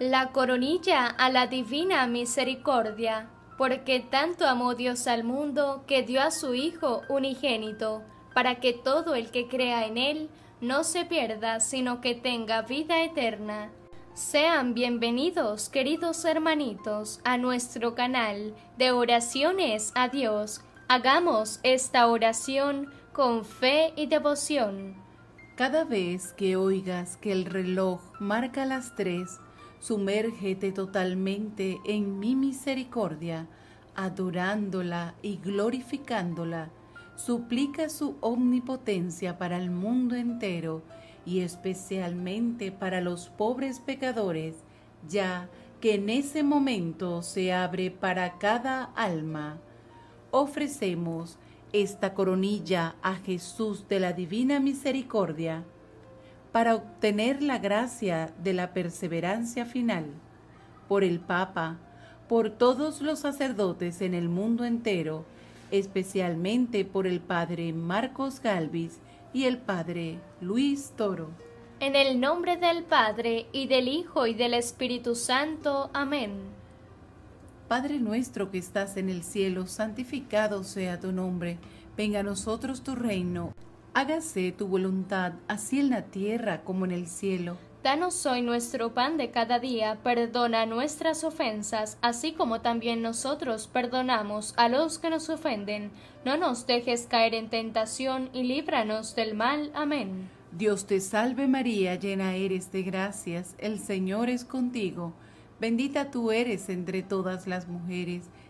la coronilla a la divina misericordia, porque tanto amó Dios al mundo que dio a su Hijo unigénito, para que todo el que crea en él no se pierda, sino que tenga vida eterna. Sean bienvenidos, queridos hermanitos, a nuestro canal de oraciones a Dios. Hagamos esta oración con fe y devoción. Cada vez que oigas que el reloj marca las tres, Sumérgete totalmente en mi misericordia, adorándola y glorificándola. Suplica su omnipotencia para el mundo entero y especialmente para los pobres pecadores, ya que en ese momento se abre para cada alma. Ofrecemos esta coronilla a Jesús de la Divina Misericordia para obtener la gracia de la perseverancia final, por el Papa, por todos los sacerdotes en el mundo entero, especialmente por el Padre Marcos Galvis y el Padre Luis Toro. En el nombre del Padre, y del Hijo, y del Espíritu Santo. Amén. Padre nuestro que estás en el cielo, santificado sea tu nombre. Venga a nosotros tu reino hágase tu voluntad, así en la tierra como en el cielo. Danos hoy nuestro pan de cada día, perdona nuestras ofensas, así como también nosotros perdonamos a los que nos ofenden. No nos dejes caer en tentación y líbranos del mal. Amén. Dios te salve María, llena eres de gracias, el Señor es contigo. Bendita tú eres entre todas las mujeres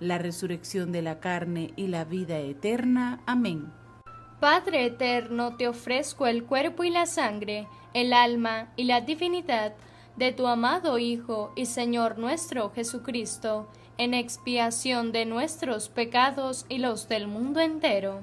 la resurrección de la carne y la vida eterna. Amén. Padre eterno, te ofrezco el cuerpo y la sangre, el alma y la divinidad de tu amado Hijo y Señor nuestro Jesucristo, en expiación de nuestros pecados y los del mundo entero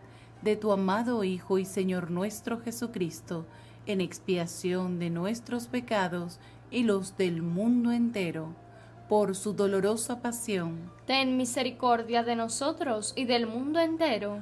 de tu amado Hijo y Señor nuestro Jesucristo, en expiación de nuestros pecados y los del mundo entero. Por su dolorosa pasión. Ten misericordia de nosotros y del mundo entero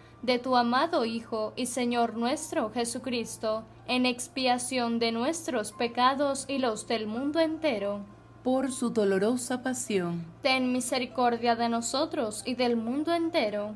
de tu amado Hijo y Señor nuestro Jesucristo, en expiación de nuestros pecados y los del mundo entero. Por su dolorosa pasión. Ten misericordia de nosotros y del mundo entero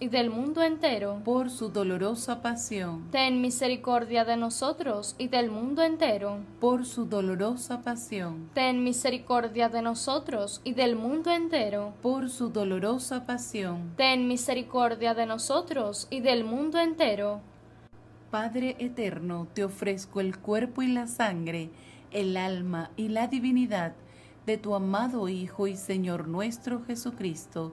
y del mundo entero. Por su dolorosa pasión. Ten misericordia de nosotros y del mundo entero. Por su dolorosa pasión. Ten misericordia de nosotros y del mundo entero. Por su dolorosa pasión. Ten misericordia de nosotros y del mundo entero. Padre eterno, te ofrezco el cuerpo y la sangre, el alma y la divinidad de tu amado Hijo y Señor nuestro Jesucristo,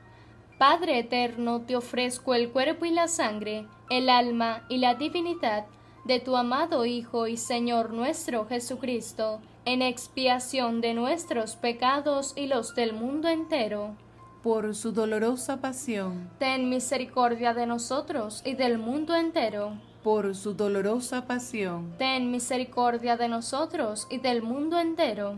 Padre eterno, te ofrezco el cuerpo y la sangre, el alma y la divinidad de tu amado Hijo y Señor nuestro Jesucristo, en expiación de nuestros pecados y los del mundo entero. Por su dolorosa pasión, ten misericordia de nosotros y del mundo entero. Por su dolorosa pasión, ten misericordia de nosotros y del mundo entero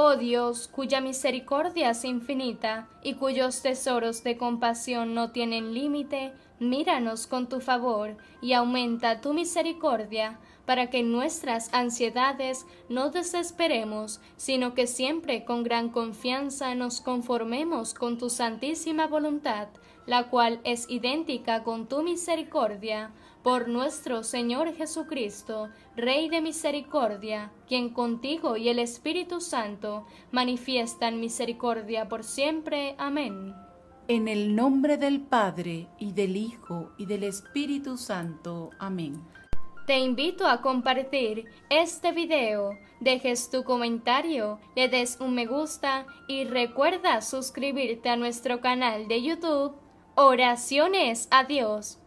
Oh Dios, cuya misericordia es infinita y cuyos tesoros de compasión no tienen límite, míranos con tu favor y aumenta tu misericordia para que nuestras ansiedades no desesperemos, sino que siempre con gran confianza nos conformemos con tu santísima voluntad, la cual es idéntica con tu misericordia por nuestro Señor Jesucristo, Rey de misericordia, quien contigo y el Espíritu Santo manifiestan misericordia por siempre. Amén. En el nombre del Padre, y del Hijo, y del Espíritu Santo. Amén. Te invito a compartir este video, dejes tu comentario, le des un me gusta y recuerda suscribirte a nuestro canal de YouTube Oraciones a Dios